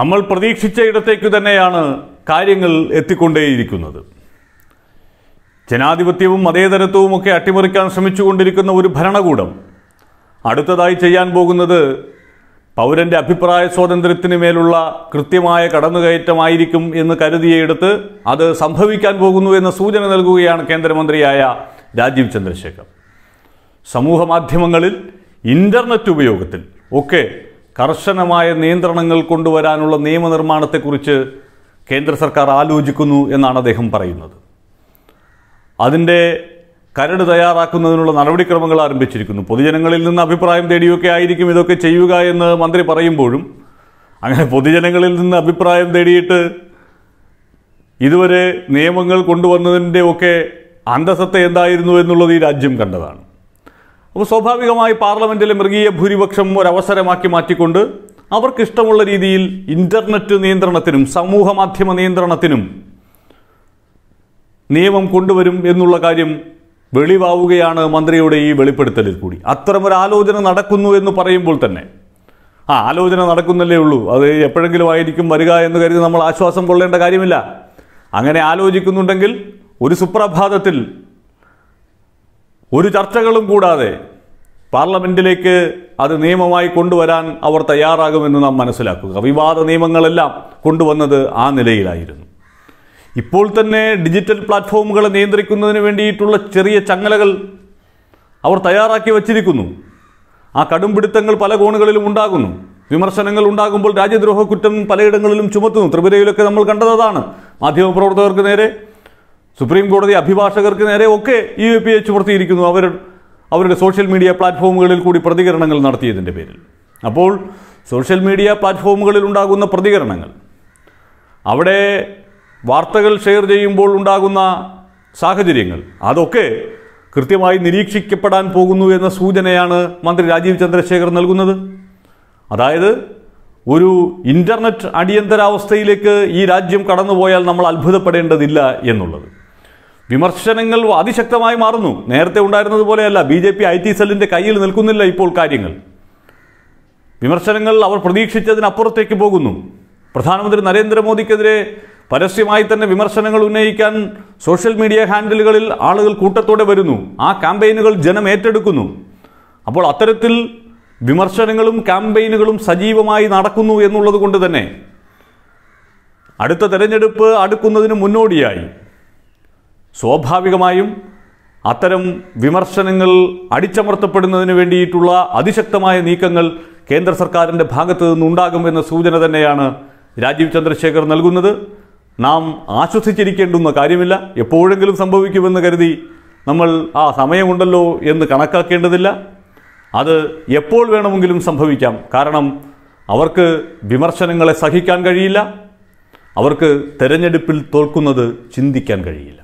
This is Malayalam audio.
നമ്മൾ പ്രതീക്ഷിച്ച ഇടത്തേക്ക് തന്നെയാണ് കാര്യങ്ങൾ എത്തിക്കൊണ്ടേയിരിക്കുന്നത് ജനാധിപത്യവും ഒക്കെ അട്ടിമറിക്കാൻ ശ്രമിച്ചുകൊണ്ടിരിക്കുന്ന ഒരു ഭരണകൂടം അടുത്തതായി ചെയ്യാൻ പോകുന്നത് പൗരൻ്റെ അഭിപ്രായ സ്വാതന്ത്ര്യത്തിന് മേലുള്ള കൃത്യമായ കടന്നുകയറ്റമായിരിക്കും എന്ന് കരുതിയെടുത്ത് അത് സംഭവിക്കാൻ പോകുന്നു എന്ന സൂചന നൽകുകയാണ് കേന്ദ്രമന്ത്രിയായ രാജീവ് ചന്ദ്രശേഖർ സമൂഹ മാധ്യമങ്ങളിൽ ഇൻ്റർനെറ്റ് ഉപയോഗത്തിൽ ഒക്കെ കർശനമായ നിയന്ത്രണങ്ങൾ കൊണ്ടുവരാനുള്ള നിയമനിർമ്മാണത്തെക്കുറിച്ച് കേന്ദ്ര സർക്കാർ ആലോചിക്കുന്നു എന്നാണ് അദ്ദേഹം പറയുന്നത് അതിൻ്റെ കരട് തയ്യാറാക്കുന്നതിനുള്ള നടപടിക്രമങ്ങൾ ആരംഭിച്ചിരിക്കുന്നു പൊതുജനങ്ങളിൽ നിന്ന് അഭിപ്രായം തേടിയൊക്കെ ആയിരിക്കും ഇതൊക്കെ ചെയ്യുക എന്ന് മന്ത്രി പറയുമ്പോഴും അങ്ങനെ പൊതുജനങ്ങളിൽ നിന്ന് അഭിപ്രായം തേടിയിട്ട് ഇതുവരെ നിയമങ്ങൾ കൊണ്ടുവന്നതിൻ്റെ ഒക്കെ അന്തസത്ത എന്തായിരുന്നു എന്നുള്ളത് ഈ രാജ്യം കണ്ടതാണ് അപ്പോൾ സ്വാഭാവികമായി പാർലമെൻറ്റിലെ മൃഗീയ ഭൂരിപക്ഷം ഒരവസരമാക്കി മാറ്റിക്കൊണ്ട് അവർക്കിഷ്ടമുള്ള രീതിയിൽ ഇൻ്റർനെറ്റ് നിയന്ത്രണത്തിനും സമൂഹ മാധ്യമ നിയന്ത്രണത്തിനും നിയമം കൊണ്ടുവരും എന്നുള്ള കാര്യം വെളിവാവുകയാണ് മന്ത്രിയുടെ ഈ വെളിപ്പെടുത്തലിൽ കൂടി അത്തരമൊരു ആലോചന നടക്കുന്നു എന്ന് പറയുമ്പോൾ തന്നെ ആ ആലോചന നടക്കുന്നല്ലേ ഉള്ളൂ അത് എപ്പോഴെങ്കിലും ആയിരിക്കും വരിക എന്ന് കരുതി നമ്മൾ ആശ്വാസം കൊള്ളേണ്ട കാര്യമില്ല അങ്ങനെ ആലോചിക്കുന്നുണ്ടെങ്കിൽ ഒരു സുപ്രഭാതത്തിൽ ഒരു ചർച്ചകളും കൂടാതെ പാർലമെന്റിലേക്ക് അത് നിയമമായി കൊണ്ടുവരാൻ അവർ തയ്യാറാകുമെന്ന് നാം മനസ്സിലാക്കുക വിവാദ നിയമങ്ങളെല്ലാം കൊണ്ടുവന്നത് ആ നിലയിലായിരുന്നു ഇപ്പോൾ തന്നെ ഡിജിറ്റൽ പ്ലാറ്റ്ഫോമുകളെ നിയന്ത്രിക്കുന്നതിന് വേണ്ടിയിട്ടുള്ള ചെറിയ ചങ്ങലകൾ അവർ തയ്യാറാക്കി വച്ചിരിക്കുന്നു ആ കടുംപിടുത്തങ്ങൾ പല കോണുകളിലും ഉണ്ടാകുന്നു വിമർശനങ്ങൾ ഉണ്ടാകുമ്പോൾ രാജ്യദ്രോഹ കുറ്റം പലയിടങ്ങളിലും ചുമത്തുന്നു ത്രിപുരയിലൊക്കെ നമ്മൾ കണ്ടതാണ് മാധ്യമപ്രവർത്തകർക്ക് നേരെ സുപ്രീം കോടതി അഭിഭാഷകർക്ക് നേരെ ഒക്കെ ഇ പി എ ചുമർത്തിയിരിക്കുന്നു അവർ അവരുടെ സോഷ്യൽ മീഡിയ പ്ലാറ്റ്ഫോമുകളിൽ കൂടി പ്രതികരണങ്ങൾ നടത്തിയതിൻ്റെ പേരിൽ അപ്പോൾ സോഷ്യൽ മീഡിയ പ്ലാറ്റ്ഫോമുകളിൽ ഉണ്ടാകുന്ന പ്രതികരണങ്ങൾ അവിടെ വാർത്തകൾ ഷെയർ ചെയ്യുമ്പോൾ ഉണ്ടാകുന്ന സാഹചര്യങ്ങൾ അതൊക്കെ കൃത്യമായി നിരീക്ഷിക്കപ്പെടാൻ പോകുന്നു എന്ന സൂചനയാണ് മന്ത്രി രാജീവ് ചന്ദ്രശേഖർ നൽകുന്നത് അതായത് ഒരു ഇൻ്റർനെറ്റ് അടിയന്തരാവസ്ഥയിലേക്ക് ഈ രാജ്യം കടന്നുപോയാൽ നമ്മൾ അത്ഭുതപ്പെടേണ്ടതില്ല എന്നുള്ളത് വിമർശനങ്ങൾ അതിശക്തമായി മാറുന്നു നേരത്തെ ഉണ്ടായിരുന്നത് പോലെയല്ല B J P I T സെല്ലിൻ്റെ കയ്യിൽ നിൽക്കുന്നില്ല ഇപ്പോൾ കാര്യങ്ങൾ വിമർശനങ്ങൾ അവർ പ്രതീക്ഷിച്ചതിനപ്പുറത്തേക്ക് പോകുന്നു പ്രധാനമന്ത്രി നരേന്ദ്രമോദിക്കെതിരെ പരസ്യമായി തന്നെ വിമർശനങ്ങൾ ഉന്നയിക്കാൻ സോഷ്യൽ മീഡിയ ഹാൻഡിലുകളിൽ ആളുകൾ കൂട്ടത്തോടെ വരുന്നു ആ ക്യാമ്പയിനുകൾ ജനം ഏറ്റെടുക്കുന്നു അപ്പോൾ അത്തരത്തിൽ വിമർശനങ്ങളും ക്യാമ്പയിനുകളും സജീവമായി നടക്കുന്നു എന്നുള്ളത് കൊണ്ട് തന്നെ അടുത്ത തെരഞ്ഞെടുപ്പ് അടുക്കുന്നതിന് മുന്നോടിയായി സ്വാഭാവികമായും അത്തരം വിമർശനങ്ങൾ അടിച്ചമർത്തപ്പെടുന്നതിന് വേണ്ടിയിട്ടുള്ള അതിശക്തമായ നീക്കങ്ങൾ കേന്ദ്ര സർക്കാരിൻ്റെ ഭാഗത്തു നിന്നുണ്ടാകും എന്ന സൂചന തന്നെയാണ് രാജീവ് ചന്ദ്രശേഖർ നൽകുന്നത് നാം ആശ്വസിച്ചിരിക്കേണ്ടുന്ന കാര്യമില്ല എപ്പോഴെങ്കിലും സംഭവിക്കുമെന്ന് കരുതി നമ്മൾ ആ സമയമുണ്ടല്ലോ എന്ന് കണക്കാക്കേണ്ടതില്ല അത് എപ്പോൾ വേണമെങ്കിലും സംഭവിക്കാം കാരണം അവർക്ക് വിമർശനങ്ങളെ സഹിക്കാൻ കഴിയില്ല അവർക്ക് തെരഞ്ഞെടുപ്പിൽ തോൽക്കുന്നത് ചിന്തിക്കാൻ കഴിയില്ല